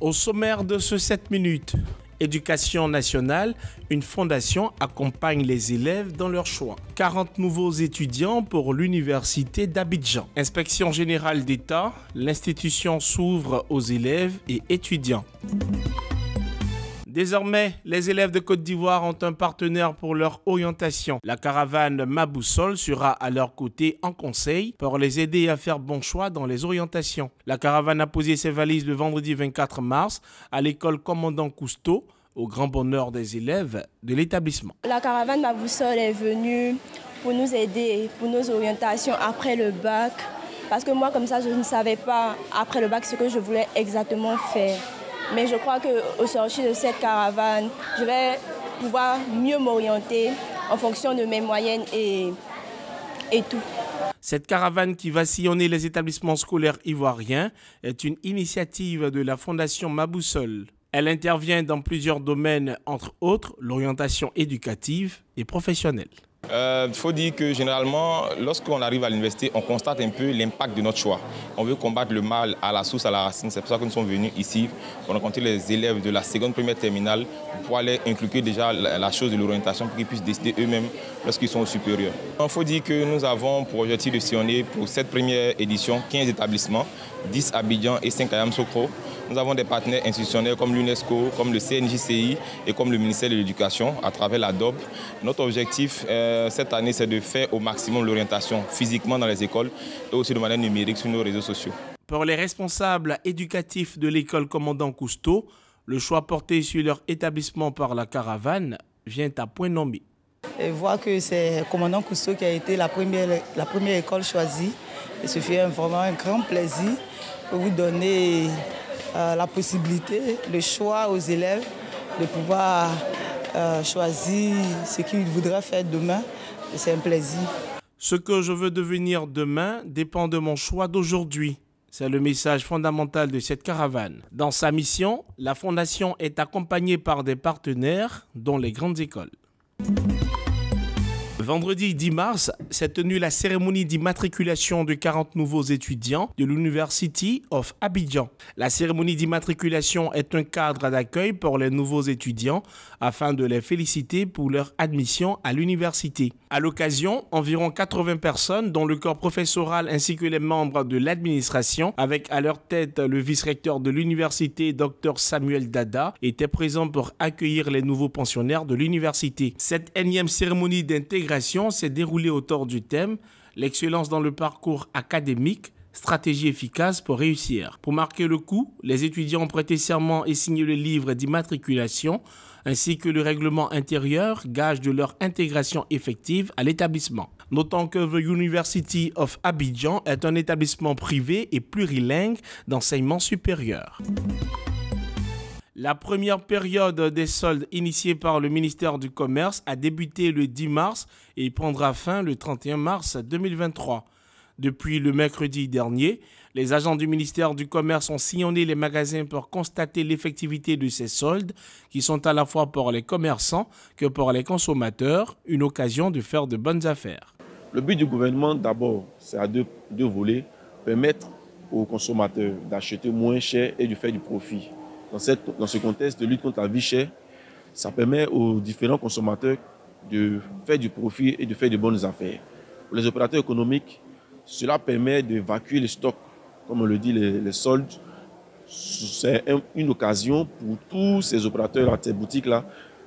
Au sommaire de ce 7 minutes, Éducation nationale, une fondation accompagne les élèves dans leur choix. 40 nouveaux étudiants pour l'université d'Abidjan. Inspection générale d'État, l'institution s'ouvre aux élèves et étudiants. Désormais, les élèves de Côte d'Ivoire ont un partenaire pour leur orientation. La caravane Maboussol sera à leur côté en conseil pour les aider à faire bon choix dans les orientations. La caravane a posé ses valises le vendredi 24 mars à l'école Commandant Cousteau au grand bonheur des élèves de l'établissement. La caravane Maboussol est venue pour nous aider pour nos orientations après le bac. Parce que moi, comme ça, je ne savais pas après le bac ce que je voulais exactement faire. Mais je crois qu'au sortir de cette caravane, je vais pouvoir mieux m'orienter en fonction de mes moyennes et, et tout. Cette caravane qui va sillonner les établissements scolaires ivoiriens est une initiative de la Fondation Maboussol. Elle intervient dans plusieurs domaines, entre autres l'orientation éducative et professionnelle. Il euh, faut dire que généralement, lorsqu'on arrive à l'université, on constate un peu l'impact de notre choix. On veut combattre le mal à la source, à la racine. C'est pour ça que nous sommes venus ici pour rencontrer les élèves de la seconde première terminale pour aller inculquer déjà la chose de l'orientation pour qu'ils puissent décider eux-mêmes lorsqu'ils sont supérieurs. Il faut dire que nous avons pour objectif de sillonner pour cette première édition 15 établissements 10 à Abidjan et 5 à Sokro. Nous avons des partenaires institutionnels comme l'UNESCO, comme le CNJCI et comme le ministère de l'Éducation à travers la DOB. Notre objectif euh, cette année, c'est de faire au maximum l'orientation physiquement dans les écoles et aussi de manière numérique sur nos réseaux sociaux. Pour les responsables éducatifs de l'école Commandant Cousteau, le choix porté sur leur établissement par la caravane vient à point nommé et voir que c'est Commandant Cousteau qui a été la première, la première école choisie. Et ce fait vraiment un grand plaisir pour vous donner euh, la possibilité, le choix aux élèves de pouvoir euh, choisir ce qu'ils voudraient faire demain. C'est un plaisir. Ce que je veux devenir demain dépend de mon choix d'aujourd'hui. C'est le message fondamental de cette caravane. Dans sa mission, la Fondation est accompagnée par des partenaires, dont les grandes écoles. Vendredi 10 mars s'est tenue la cérémonie d'immatriculation de 40 nouveaux étudiants de l'University of Abidjan. La cérémonie d'immatriculation est un cadre d'accueil pour les nouveaux étudiants afin de les féliciter pour leur admission à l'université. À l'occasion, environ 80 personnes, dont le corps professoral ainsi que les membres de l'administration, avec à leur tête le vice-recteur de l'université, Dr Samuel Dada, étaient présents pour accueillir les nouveaux pensionnaires de l'université. Cette énième cérémonie d'intégration s'est déroulée autour du thème L'excellence dans le parcours académique, stratégie efficace pour réussir. Pour marquer le coup, les étudiants ont prêté serment et signé le livre d'immatriculation ainsi que le règlement intérieur, gage de leur intégration effective à l'établissement. Notons que The University of Abidjan est un établissement privé et plurilingue d'enseignement supérieur. La première période des soldes initiée par le ministère du Commerce a débuté le 10 mars et prendra fin le 31 mars 2023. Depuis le mercredi dernier, les agents du ministère du Commerce ont sillonné les magasins pour constater l'effectivité de ces soldes, qui sont à la fois pour les commerçants que pour les consommateurs une occasion de faire de bonnes affaires. Le but du gouvernement, d'abord, c'est à deux, volets, permettre aux consommateurs d'acheter moins cher et de faire du profit dans, ce contexte de lutte contre la vie chère, ça permet aux différents consommateurs de faire du profit et de faire de bonnes affaires. Pour les opérateurs économiques, cela permet d'évacuer les stocks, comme on le dit, les, soldes. C'est une occasion pour tous ces opérateurs, à ces boutiques-là,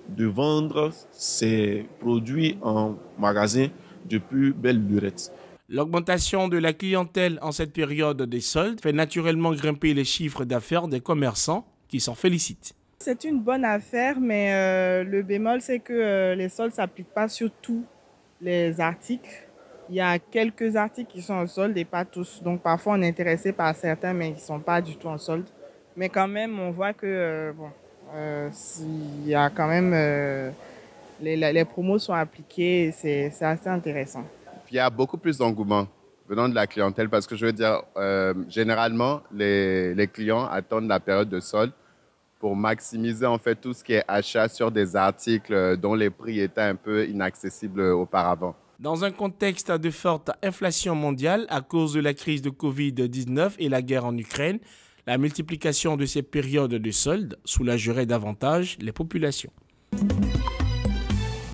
de vendre ces produits en magasin de plus belle lurette. L'augmentation de la clientèle en cette période des soldes fait naturellement grimper les chiffres d'affaires des commerçants qui s'en félicite. C'est une bonne affaire, mais euh, le bémol, c'est que euh, les soldes ne s'appliquent pas sur tous les articles. Il y a quelques articles qui sont en solde et pas tous. Donc parfois, on est intéressé par certains, mais ils ne sont pas du tout en solde. Mais quand même, on voit que, euh, euh y a quand même. Les, promos sont appliqués c'est assez intéressant. il y a beaucoup plus d'engouement venant de la clientèle parce que je veux dire, généralement, les, les clients attendent la période de solde pour maximiser en fait tout ce qui est achat sur des articles euh, dont les prix étaient un peu inaccessibles auparavant. Dans un contexte de forte inflation mondiale à cause de la crise de Covid-19 et la guerre en Ukraine, la multiplication de ces périodes de soldes soulagerait davantage les populations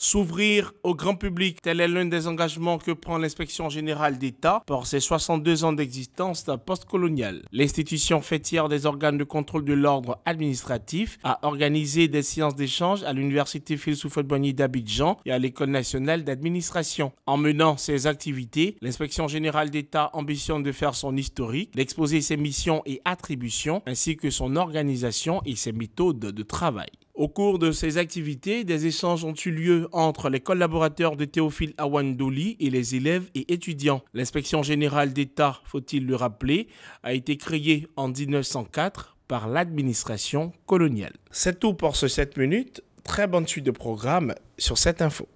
s'ouvrir au grand public. Tel est l'un des engagements que prend l'inspection générale d'État pour ses 62 ans d'existence postcoloniale. L'institution fêtière des organes de contrôle de l'ordre administratif a organisé des séances d'échange à l'université philosophie boigny d'Abidjan et à l'école nationale d'administration. En menant ces activités, l'inspection générale d'État ambitionne de faire son historique, d'exposer ses missions et attributions ainsi que son organisation et ses méthodes de travail. Au cours de ces activités, des échanges ont eu lieu entre les collaborateurs de Théophile Awandouli et les élèves et étudiants. L'inspection générale d'État, faut-il le rappeler, a été créée en 1904 par l'administration coloniale. C'est tout pour ce 7 minutes. Très bonne suite de programme sur cette info.